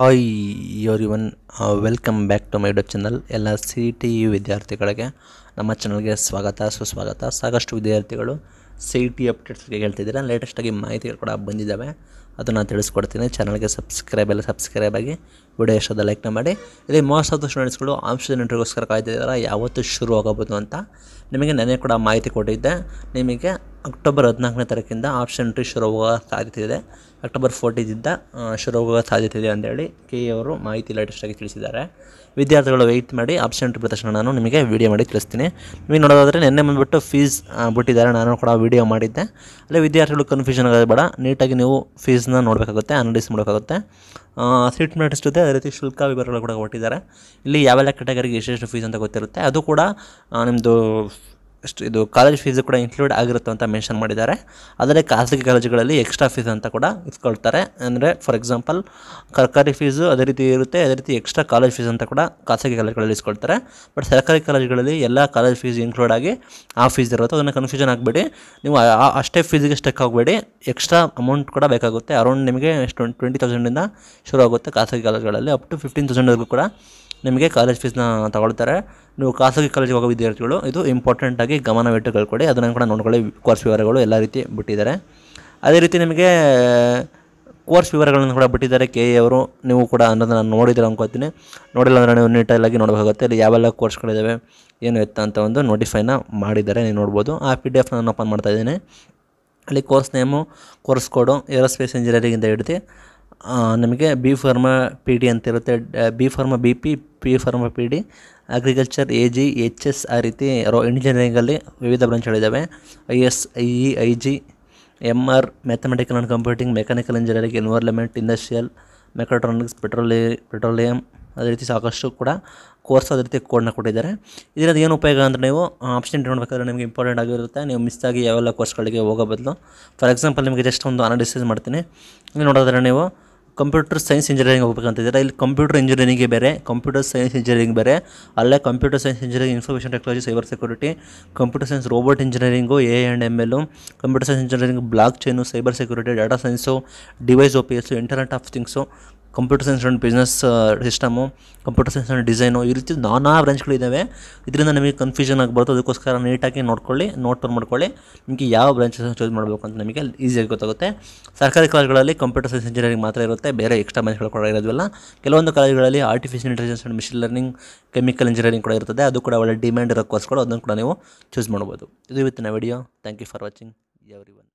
hi everyone welcome back to my YouTube channel ಎಲ್ಲ C T U ವಿದ್ಯಾರ್ಥಿಗಳಿಗೆ ನಮ್ಮ ಚಾನಲ್ಗೆ ಸ್ವಾಗತ ಸುಸ್ವಾಗತ ಸಾಕಷ್ಟು ವಿದ್ಯಾರ್ಥಿಗಳು ಸಿ ಟಿ ಅಪ್ಡೇಟ್ಸ್ಗೆ ಹೇಳ್ತಿದ್ದೀರಾ ಲೇಟೆಸ್ಟಾಗಿ ಮಾಹಿತಿಗಳು ಕೂಡ ಬಂದಿದ್ದಾವೆ ಅದನ್ನು ನಾನು ತಿಳಿಸ್ಕೊಡ್ತೀನಿ ಚಾನಲ್ಗೆ ಸಬ್ಸ್ಕ್ರೈಬ್ ಎಲ್ಲ ಸಬ್ಸ್ಕ್ರೈಬ್ ಆಗಿ ವಿಡಿಯೋ ಎಷ್ಟೋದ ಲೈಕ್ ಮಾಡಿ ಇಲ್ಲಿ ಮೋಸ್ಟ್ ಆಫ್ ದ ಸ್ಟೂಡೆಂಟ್ಸ್ಗಳು ಆಂಶ ಇಂಟರ್ವ್ಯೂಸ್ಕರ ಕಾಯ್ತಿದ್ದಾರ ಯಾವತ್ತು ಶುರು ಆಗೋಬೋದು ಅಂತ ನಿಮಗೆ ನೆನೆ ಕೂಡ ಮಾಹಿತಿ ಕೊಟ್ಟಿದ್ದೆ ನಿಮಗೆ ಅಕ್ಟೋಬರ್ ಹದಿನಾಲ್ಕನೇ ತಾರೀಕಿಂದ ಆಪ್ಷನ್ ಎಂಟ್ರಿ ಹೋಗುವ ಸಾಧ್ಯತೆ ಇದೆ ಅಕ್ಟೋಬರ್ ಫೋರ್ಟೀನಿಂದ ಹೋಗುವ ಸಾಧ್ಯತೆ ಇದೆ ಅಂತೇಳಿ ಕೆ ಅವರು ಮಾಹಿತಿ ಲೇಟೆಸ್ಟಾಗಿ ತಿಳಿಸಿದ್ದಾರೆ ವಿದ್ಯಾರ್ಥಿಗಳು ವೆಯ್ಟ್ ಮಾಡಿ ಆಪ್ಷನ್ ಎಂಟ್ರಿ ಪ್ರದರ್ಶನ ನಾನು ನಿಮಗೆ ವಿಡಿಯೋ ಮಾಡಿ ತಿಳಿಸ್ತೀನಿ ನೀವು ನೋಡೋದಾದರೆ ನಿನ್ನೆ ಬಂದುಬಿಟ್ಟು ಫೀಸ್ ಬಿಟ್ಟಿದ್ದಾರೆ ನಾನು ಕೂಡ ವಿಡಿಯೋ ಮಾಡಿದ್ದೆ ಅಲ್ಲಿ ವಿದ್ಯಾರ್ಥಿಗಳು ಕನ್ಫ್ಯೂಷನ್ ಆಗೋದು ಬೇಡ ನೀಟಾಗಿ ನೀವು ಫೀಸ್ನ ನೋಡಬೇಕಾಗುತ್ತೆ ಅನಲೈಸ್ ಮಾಡಬೇಕಾಗುತ್ತೆ ಸೀಟ್ ಎಷ್ಟು ಇದೆ ಅದೇ ರೀತಿ ಶುಲ್ಕ ವಿವರಗಳು ಕೂಡ ಕೊಟ್ಟಿದ್ದಾರೆ ಇಲ್ಲಿ ಯಾವೆಲ್ಲ ಕ್ಯಾಟಗರಿಗೆ ಎಷ್ಟೆಷ್ಟು ಫೀಸ್ ಅಂತ ಗೊತ್ತಿರುತ್ತೆ ಅದು ಕೂಡ ನಿಮ್ಮದು ಎಷ್ಟು ಇದು ಕಾಲೇಜ್ ಫೀಸು ಕೂಡ ಇನ್ಕ್ಲೂಡ್ ಆಗಿರುತ್ತೆ ಅಂತ ಮೆನ್ಷನ್ ಮಾಡಿದ್ದಾರೆ ಆದರೆ ಖಾಸಗಿ ಕಾಲೇಜುಗಳಲ್ಲಿ ಎಕ್ಸ್ಟ್ರಾ ಫೀಸ್ ಅಂತ ಕೂಡ ಇಸ್ಕೊಳ್ತಾರೆ ಅಂದರೆ ಫಾರ್ ಎಕ್ಸಾಂಪಲ್ ಸರ್ಕಾರಿ ಫೀಸು ಅದೇ ರೀತಿ ಇರುತ್ತೆ ಅದೇ ರೀತಿ ಎಕ್ಸ್ಟ್ರಾ ಕಾಲೇಜ್ ಫೀಸ್ ಅಂತ ಕೂಡ ಖಾಸಗಿ ಕಾಲೇಜ್ಗಳಲ್ಲಿ ಇಸ್ಕೊಳ್ತಾರೆ ಬಟ್ ಸರ್ಕಾರಿ ಕಾಲೇಜುಗಳಲ್ಲಿ ಎಲ್ಲ ಕಾಲೇಜ್ ಫೀಸ್ ಇನ್ಕ್ಲೂಡ್ ಆಗಿ ಆ ಫೀಸ್ ಇರುತ್ತೆ ಅದನ್ನು ಕನ್ಫ್ಯೂಷನ್ ಆಗಬೇಡಿ ನೀವು ಅಷ್ಟೇ ಫೀಸಿಗೆ ಸ್ಟೆಕ್ ಆಗಬೇಡಿ ಎಕ್ಸ್ಟ್ರಾ ಅಮೌಂಟ್ ಕೂಡ ಬೇಕಾಗುತ್ತೆ ಅರೌಂಡ್ ನಿಮಗೆ ಎಷ್ಟು ಟ್ವೆಂಟಿ ತೌಸಂಡಿಂದ ಶುರು ಆಗುತ್ತೆ ಖಾಸಗಿ ಕಾಲೇಜುಗಳಲ್ಲಿ ಅಪ್ ಟು ಫಿಫ್ಟೀನ್ ತೌಸಂಡ್ವರೆಗೂ ಕೂಡ ನಿಮಗೆ ಕಾಲೇಜ್ ಫೀಸ್ನ ತಗೊಳ್ತಾರೆ ನೀವು ಖಾಸಗಿ ಕಾಲೇಜಿಗೆ ಹೋಗೋ ವಿದ್ಯಾರ್ಥಿಗಳು ಇದು ಇಂಪಾರ್ಟೆಂಟಾಗಿ ಗಮನವಿಟ್ಟು ಕಳ್ಕೊಡಿ ಅದನ್ನು ಕೂಡ ನೋಡ್ಕೊಳ್ಳಿ ಕೋರ್ಸ್ ವಿವರಗಳು ಎಲ್ಲ ರೀತಿ ಬಿಟ್ಟಿದ್ದಾರೆ ಅದೇ ರೀತಿ ನಿಮಗೆ ಕೋರ್ಸ್ ವಿವರಗಳನ್ನು ಕೂಡ ಬಿಟ್ಟಿದ್ದಾರೆ ಕೆ ಎ ಅವರು ನೀವು ಕೂಡ ಅನ್ನೋದನ್ನು ನಾನು ನೋಡಿದ್ರೆ ಅನ್ಕೋತೀನಿ ನೋಡಿಲ್ಲ ಅಂದರೆ ನೀವು ನೀಟಾಗಿ ನೋಡಬೇಕಾಗುತ್ತೆ ಇಲ್ಲಿ ಯಾವೆಲ್ಲ ಕೋರ್ಸ್ಗಳಿದ್ದಾವೆ ಏನು ಎತ್ತ ಅಂತ ಒಂದು ನೋಟಿಫೈನ ಮಾಡಿದ್ದಾರೆ ನೀವು ನೋಡ್ಬೋದು ಆ ಪಿ ಡಿ ಎಫ್ ನಾನು ಓಪನ್ ಮಾಡ್ತಾಯಿದ್ದೀನಿ ಅಲ್ಲಿ course name course code aerospace ಇಂಜಿನಿಯರಿಂಗಿಂದ ಹಿಡಿದು ನಮಗೆ ಬಿ ಫಾರ್ಮ ಪಿ ಡಿ ಅಂತಿರುತ್ತೆ B pharm B P P pharm P D agriculture A G H S ಆ ರೀತಿ ರೋ ಇಂಜಿನಿಯರಿಂಗಲ್ಲಿ ವಿವಿಧ ಬ್ರಾಂಚ್ಗಳಿದ್ದಾವೆ I S I E I G M R mathematical and computing mechanical engineering environment industrial mechatronics petroleum petroleum ಅದೇ ರೀತಿ ಸಾಕಷ್ಟು ಕೂಡ ಕೋರ್ಸ್ ಅದೇ ರೀತಿ ಕೋಡ್ನ ಕೊಟ್ಟಿದ್ದಾರೆ ಇದರಿಂದ ಏನು ಉಪಯೋಗ ಅಂದರೆ ನೀವು ಆಪ್ಷನ್ ನೋಡಬೇಕಾದ್ರೆ ನಿಮಗೆ ಇಂಪಾರ್ಟೆಂಟ್ ಆಗಿರುತ್ತೆ ನೀವು ಮಿಸ್ ಆಗಿ ಯಾವೆಲ್ಲ ಕೋರ್ಸ್ಗಳಿಗೆ ಹೋಗೋ ಬದಲು ಫಾರ್ ಎಕ್ಸಾಂಪಲ್ ನಿಮಗೆ ಜಸ್ಟ್ ಒಂದು ಅನಾಲಿಸಿಸ್ ಮಾಡ್ತೀನಿ ಇಲ್ಲಿ ನೋಡೋದಾದ್ರೆ ನೀವು ಕಂಪ್ಯೂಟರ್ ಸೈನ್ಸ್ ಇಂಜಿನಿಯರಿಂಗ್ ಹೋಗ್ಬೇಕಂತಿದ್ದೀರಾ ಇಲ್ಲಿ ಕಂಪ್ಯೂಟರ್ ಇಂಜಿನಿಯರಿಂಗ್ಗೆ ಬೇರೆ ಕಂಪ್ಯೂಟರ್ ಸೈನ್ಸ್ ಇಂಜಿನಿಯರಿಂಗ್ ಬೇರೆ ಅಲ್ಲೇ computer science engineering information technology cyber security computer science robot engineering A and M L computer science engineering blockchain cyber security data science device O P internet of things computer science and business system computer science and design ಈ ರೀತಿ ನಾನಾ ಬ್ರಾಂಚ್ಗಳಿದ್ದಾವೆ ಇದರಿಂದ ನಮಗೆ confusion ಆಗಬಾರ್ದು ಅದಕ್ಕೋಸ್ಕರ ನೀಟಾಗಿ ನೋಡ್ಕೊಳ್ಳಿ note per ಮಾಡ್ಕೊಳ್ಳಿ ನಿಮಗೆ ಯಾವ ಬ್ರಾಂಚಸ್ ಚೂಸ್ ಮಾಡಬೇಕು ಅಂತ ನಮಗೆ ಈಸಿಯಾಗಿ ಗೊತ್ತಾಗುತ್ತೆ ಸರ್ಕಾರಿ ಕಾಲೇಜುಗಳಲ್ಲಿ ಕಂಪ್ಯೂಟರ್ ಸೈನ್ಸ್ ಇಂಜಿನಿಯರಿಂಗ್ ಮಾತ್ರ ಇರುತ್ತೆ ಬೇರೆ ಎಕ್ಸ್ಟ್ರಾ ಬ್ರಾಂಚ್ಗಳು ಕೂಡ ಇರೋದಿಲ್ಲ ಕೆಲವೊಂದು ಕಾಲೇಜುಗಳಲ್ಲಿ artificial intelligence and machine learning chemical engineering ಕೂಡ ಇರ್ತದೆ ಅದು ಕೂಡ ಒಳ್ಳೆ ಡಿಮ್ಯಾಂಡ್ ಇರೋ ಕೋರ್ಸ್ಗಳು ಅದನ್ನು ಕೂಡ ನೀವು ಚೂಸ್ ಮಾಡ್ಬೋದು ಇದು ಇವತ್ತಿನ video thank you for watching every one